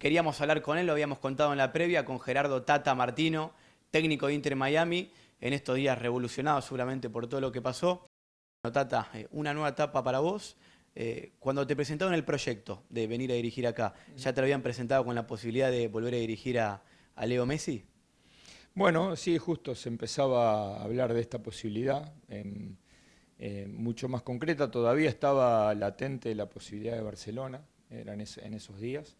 Queríamos hablar con él, lo habíamos contado en la previa, con Gerardo Tata Martino, técnico de Inter Miami, en estos días revolucionado seguramente por todo lo que pasó. Bueno, Tata, eh, una nueva etapa para vos. Eh, cuando te presentaron el proyecto de venir a dirigir acá, ¿ya te lo habían presentado con la posibilidad de volver a dirigir a, Leo Messi? Bueno, sí, justo se empezaba a hablar de esta posibilidad, eh, mucho más concreta. Todavía estaba latente la posibilidad de Barcelona, eran en esos días.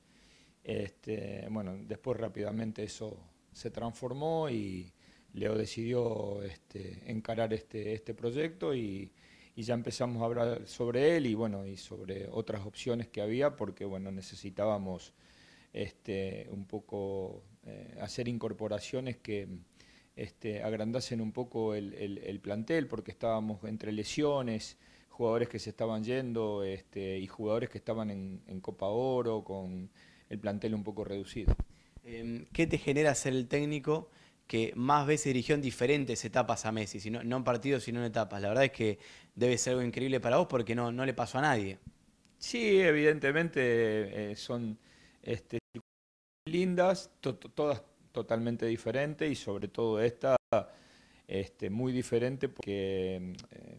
Este, bueno, después rápidamente eso se transformó y Leo decidió este, encarar este, este proyecto y, ya empezamos a hablar sobre él y bueno, y sobre otras opciones que había porque bueno, necesitábamos este, un poco eh, hacer incorporaciones que agrandasen un poco el, plantel porque estábamos entre lesiones, jugadores que se estaban yendo y jugadores que estaban en, en Copa Oro con el plantel un poco reducido. Em, ¿Qué te genera ser el técnico que más veces dirigió en diferentes etapas a Messi, no en partidos, sino en etapas? La verdad es que debe ser algo increíble para vos porque no, le pasó a nadie. Sí, evidentemente eh, son este, lindas, todas totalmente diferentes y sobre todo esta este, muy diferente porque em, eh,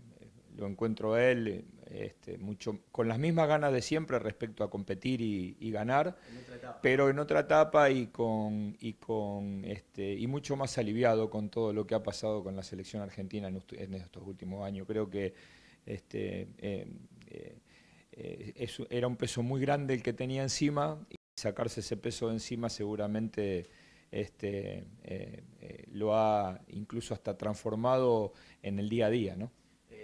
encuentro a él este, mucho, con las mismas ganas de siempre respecto a competir y, ganar, pero en otra etapa y, con, y, con, este, y mucho más aliviado con todo lo que ha pasado con la selección argentina en, estos últimos años. Creo que este, eh, eh, era un peso muy grande el que tenía encima y sacarse ese peso de encima seguramente este, eh, lo ha incluso hasta transformado en el día a día, ¿no?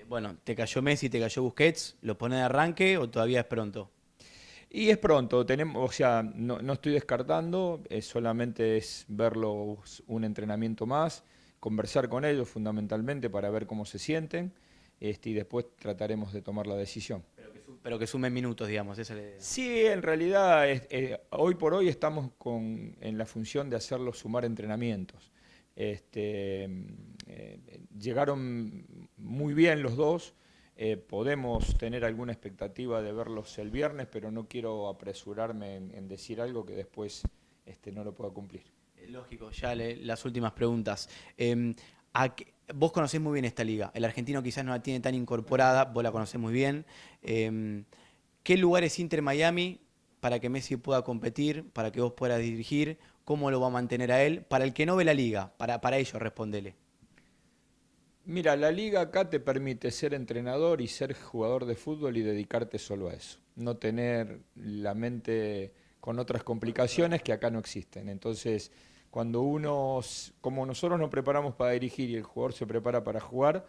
bueno, te cayó Messi, te cayó Busquets, ¿lo pone de arranque o todavía es pronto? Y es pronto, tenemos, o sea, no, estoy descartando, solamente es verlos un entrenamiento más, conversar con ellos fundamentalmente para ver cómo se sienten este, y después trataremos de tomar la decisión. Pero que, sumen minutos, digamos, esa idea. Sí, en realidad eh, hoy por hoy estamos con, en la función de hacerlos sumar entrenamientos. Este, eh, llegaron muy bien los dos. Eh, podemos tener alguna expectativa de verlos el viernes, pero no quiero apresurarme en, decir algo que después este, no lo pueda cumplir. Eh, lógico, ya las últimas preguntas. Em, vos conocés muy bien esta liga, el argentino quizás no la tiene tan incorporada, vos la conocés muy bien. Em, ¿Qué lugar es Inter Miami para que Messi pueda competir, para que vos puedas dirigir? ¿Cómo lo va a mantener a él? Para el que no ve la liga, para, para ello respondele. Mira, la liga acá te permite ser entrenador y ser jugador de fútbol y dedicarte solo a eso. No tener la mente con otras complicaciones que acá no existen. Entonces, cuando uno, como nosotros nos preparamos para dirigir y el jugador se prepara para jugar,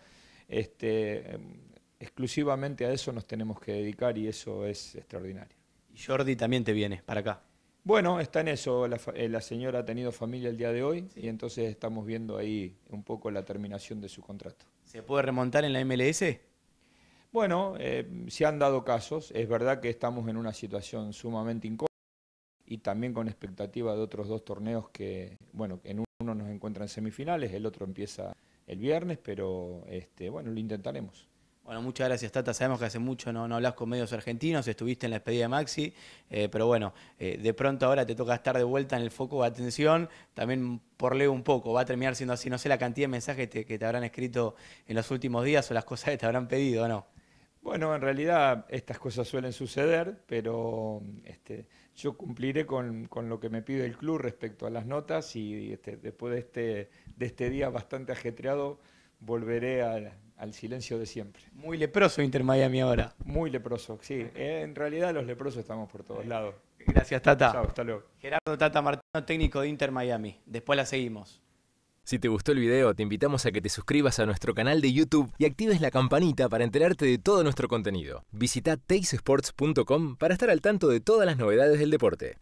este, em, exclusivamente a eso nos tenemos que dedicar y eso es extraordinario. Y Jordi también te viene para acá. Bueno, está en eso. Eh, la, señora ha tenido familia el día de hoy y entonces estamos viendo ahí un poco la terminación de su contrato. ¿Se puede remontar en la MLS? Bueno, eh, se han dado casos. Es verdad que estamos en una situación sumamente incómoda y también con expectativa de otros dos torneos que, bueno, en uno nos encuentran semifinales, el otro empieza el viernes, pero este, bueno, lo intentaremos. Bueno, muchas gracias, Tata. Sabemos que hace mucho no, no hablas con medios argentinos, estuviste en la despedida de Maxi, eh, pero bueno, eh, de pronto ahora te toca estar de vuelta en el foco de atención. También por leo un poco, va a terminar siendo así. No sé la cantidad de mensajes que te habrán escrito en los últimos días o las cosas que te habrán pedido no. Bueno, en realidad estas cosas suelen suceder, pero este, yo cumpliré con, lo que me pide el club respecto a las notas y este, después de este, de este día bastante ajetreado volveré a, al silencio de siempre. Muy leproso Inter Miami ahora. Muy leproso, sí. Eh, en realidad los leprosos estamos por todos eh, lados. Gracias, Tata. Chao, hasta luego. Gerardo Tata Martino, técnico de Inter Miami. Después la seguimos. Si te gustó el video, te invitamos a que te suscribas a nuestro canal de YouTube y actives la campanita para enterarte de todo nuestro contenido. Visita tacesports.com para estar al tanto de todas las novedades del deporte.